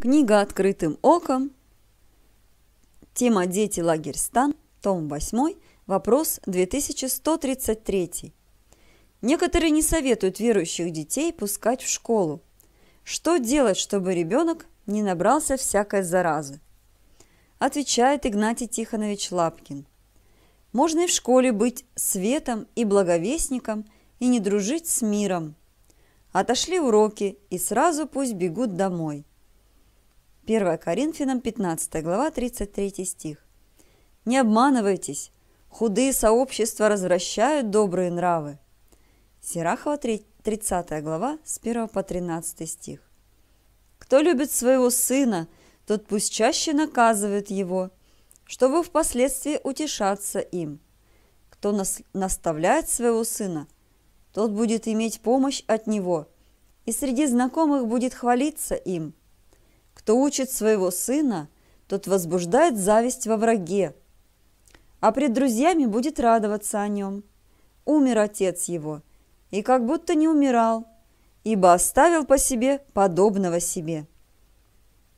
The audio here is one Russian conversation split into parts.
Книга «Открытым оком». Тема «Дети. Лагерь. Стан». Том 8. Вопрос 2133. Некоторые не советуют верующих детей пускать в школу. Что делать, чтобы ребенок не набрался всякой заразы? Отвечает Игнатий Тихонович Лапкин. Можно и в школе быть светом и благовестником и не дружить с миром. Отошли уроки и сразу пусть бегут домой. 1 Коринфянам 15 глава 33 стих. Не обманывайтесь, худые сообщества развращают добрые нравы. Серахова 30 глава с 1 по 13 стих. Кто любит своего сына, тот пусть чаще наказывает его, чтобы впоследствии утешаться им. Кто нас наставляет своего сына, тот будет иметь помощь от него, и среди знакомых будет хвалиться им – кто учит своего сына, тот возбуждает зависть во враге, а пред друзьями будет радоваться о нем. Умер отец его, и как будто не умирал, ибо оставил по себе подобного себе.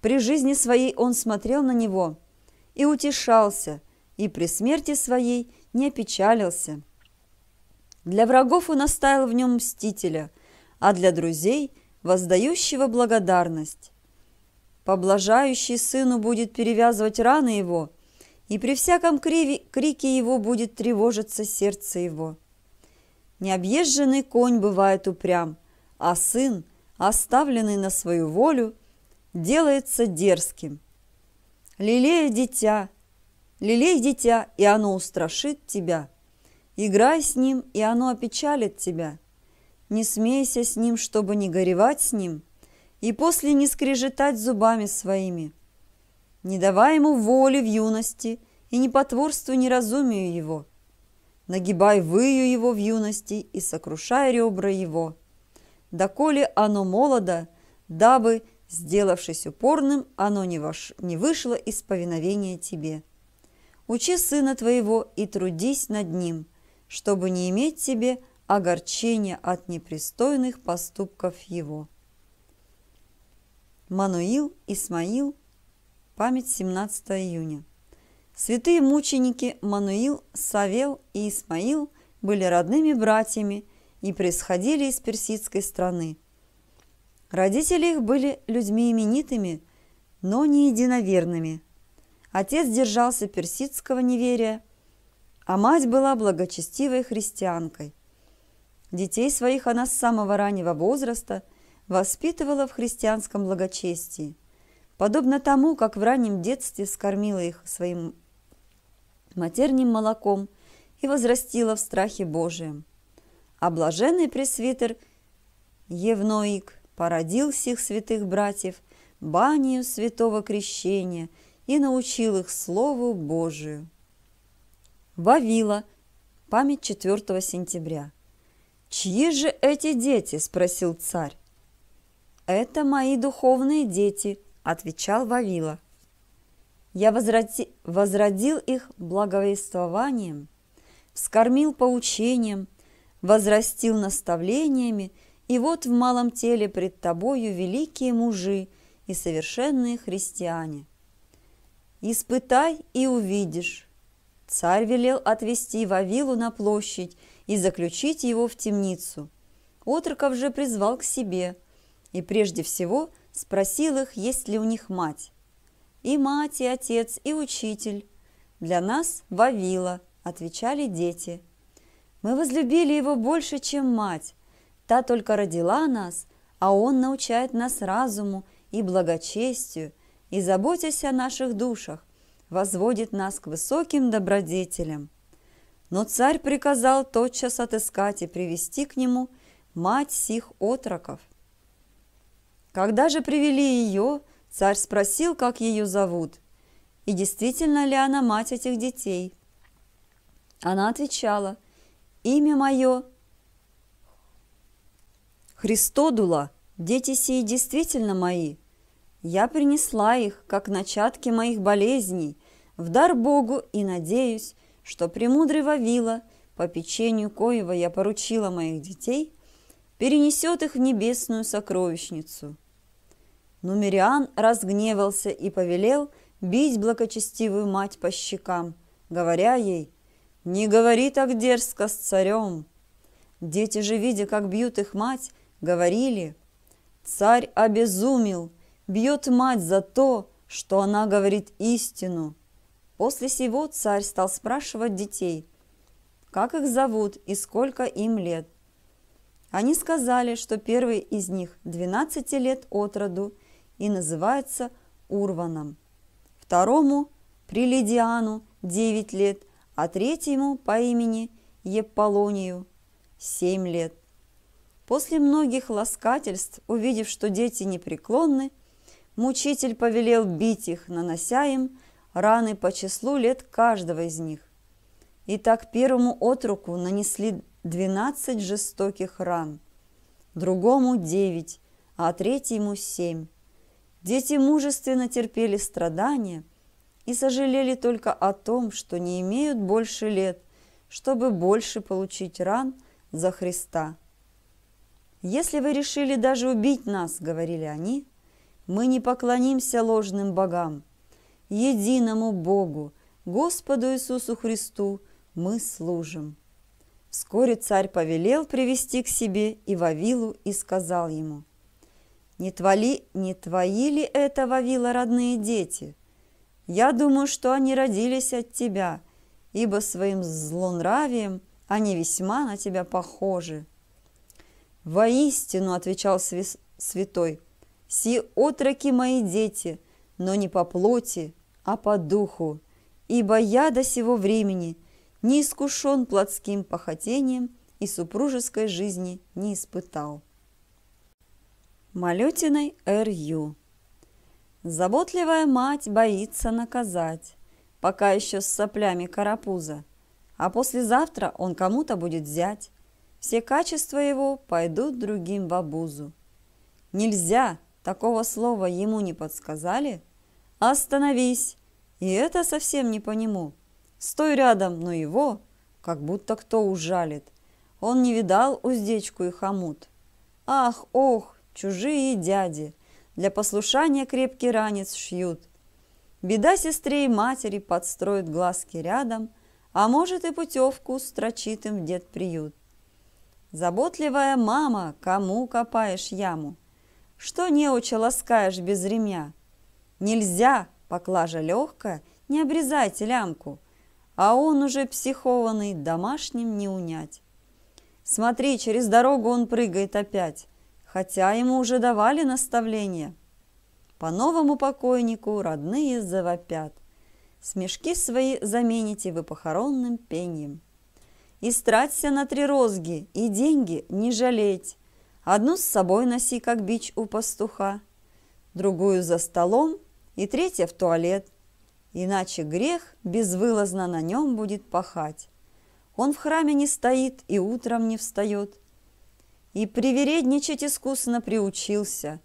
При жизни своей он смотрел на него и утешался, и при смерти своей не опечалился. Для врагов он оставил в нем мстителя, а для друзей – воздающего благодарность. Поблажающий сыну будет перевязывать раны его, и при всяком криви, крике его будет тревожиться сердце его. Необъезженный конь бывает упрям, а сын, оставленный на свою волю, делается дерзким. Лелея дитя, лелей дитя, и оно устрашит тебя. Играй с ним, и оно опечалит тебя. Не смейся с ним, чтобы не горевать с ним – и после не скрежетать зубами своими. Не давай ему воли в юности и не потворствуй неразумию его. Нагибай выю его в юности и сокрушай ребра его. Доколе оно молодо, дабы, сделавшись упорным, оно не, вош... не вышло из повиновения тебе. Учи сына твоего и трудись над ним, чтобы не иметь тебе огорчения от непристойных поступков его». Мануил, Исмаил, память 17 июня. Святые мученики Мануил, Савел и Исмаил были родными братьями и происходили из персидской страны. Родители их были людьми именитыми, но не единоверными. Отец держался персидского неверия, а мать была благочестивой христианкой. Детей своих она с самого раннего возраста – воспитывала в христианском благочестии, подобно тому, как в раннем детстве скормила их своим матерним молоком и возрастила в страхе Божием. А блаженный пресвитер Евноик породил всех святых братьев банию святого крещения и научил их Слову Божию. Вавила. Память 4 сентября. «Чьи же эти дети?» – спросил царь. «Это мои духовные дети», – отвечал Вавила. «Я возроди... возродил их благовествованием, вскормил поучением, возрастил наставлениями, и вот в малом теле пред тобою великие мужи и совершенные христиане. Испытай и увидишь». Царь велел отвести Вавилу на площадь и заключить его в темницу. Отроков же призвал к себе – и прежде всего спросил их, есть ли у них мать. «И мать, и отец, и учитель. Для нас Вавила», – отвечали дети. «Мы возлюбили его больше, чем мать. Та только родила нас, а он научает нас разуму и благочестию, и, заботясь о наших душах, возводит нас к высоким добродетелям. Но царь приказал тотчас отыскать и привести к нему мать сих отроков. Когда же привели ее, царь спросил, как ее зовут, и действительно ли она мать этих детей. Она отвечала, «Имя мое Христодула, дети сии действительно мои. Я принесла их, как начатки моих болезней, в дар Богу и надеюсь, что премудрый Вавила, по печенью коего я поручила моих детей – перенесет их в небесную сокровищницу. Но Нумериан разгневался и повелел бить благочестивую мать по щекам, говоря ей «Не говори так дерзко с царем». Дети же, видя, как бьют их мать, говорили «Царь обезумел, бьет мать за то, что она говорит истину». После сего царь стал спрашивать детей, как их зовут и сколько им лет. Они сказали, что первый из них 12 лет от роду и называется Урваном, второму – Прилидиану 9 лет, а третьему по имени Епполонию 7 лет. После многих ласкательств, увидев, что дети непреклонны, мучитель повелел бить их, нанося им раны по числу лет каждого из них. И так первому отруку нанесли 12 жестоких ран, другому 9, а третьему 7. Дети мужественно терпели страдания и сожалели только о том, что не имеют больше лет, чтобы больше получить ран за Христа. «Если вы решили даже убить нас, — говорили они, — мы не поклонимся ложным богам. Единому Богу, Господу Иисусу Христу, мы служим». Вскоре царь повелел привести к себе и Вавилу и сказал ему, «Не, твали, не твои ли это, Вавила, родные дети? Я думаю, что они родились от тебя, ибо своим злонравием они весьма на тебя похожи». «Воистину», — отвечал святой, — «си отроки мои дети, но не по плоти, а по духу, ибо я до сего времени — не искушен плотским похотением и супружеской жизни не испытал. Малютиной Р.Ю. Заботливая мать боится наказать, пока еще с соплями карапуза, а послезавтра он кому-то будет взять. Все качества его пойдут другим в обузу. Нельзя, такого слова ему не подсказали? Остановись, и это совсем не по нему. Стой рядом, но его как будто кто ужалит. Он не видал уздечку и хомут. Ах, ох, чужие дяди, для послушания крепкий ранец шьют. Беда сестре и матери подстроит глазки рядом, а может и путевку строчит им в дед приют. Заботливая мама, кому копаешь яму? Что неуча ласкаешь без ремня? Нельзя, поклажа легкая, не обрезайте лямку – а он уже психованный, домашним не унять. Смотри, через дорогу он прыгает опять, хотя ему уже давали наставление. По новому покойнику родные завопят. Смешки свои замените вы похоронным пеньем. И страться на три розги, и деньги не жалеть. Одну с собой носи, как бич у пастуха, другую за столом, и третья в туалет иначе грех безвылазно на нем будет пахать. Он в храме не стоит и утром не встает. И привередничать искусно приучился.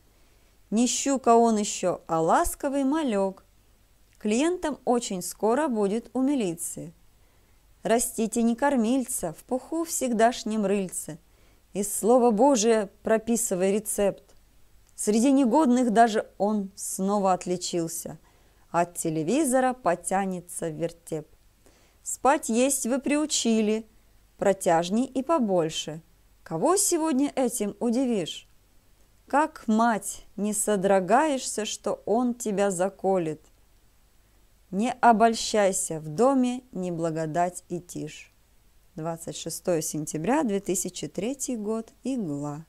Не щука он еще, а ласковый малек. Клиентам очень скоро будет у милиции. Растите не кормильца, в пуху всегдашнем рыльце. Из слова Божия прописывай рецепт. Среди негодных даже он снова отличился – от телевизора потянется вертеп. Спать есть вы приучили, протяжней и побольше. Кого сегодня этим удивишь? Как, мать, не содрогаешься, что он тебя заколет? Не обольщайся, в доме не благодать и тишь. 26 сентября 2003 год. Игла.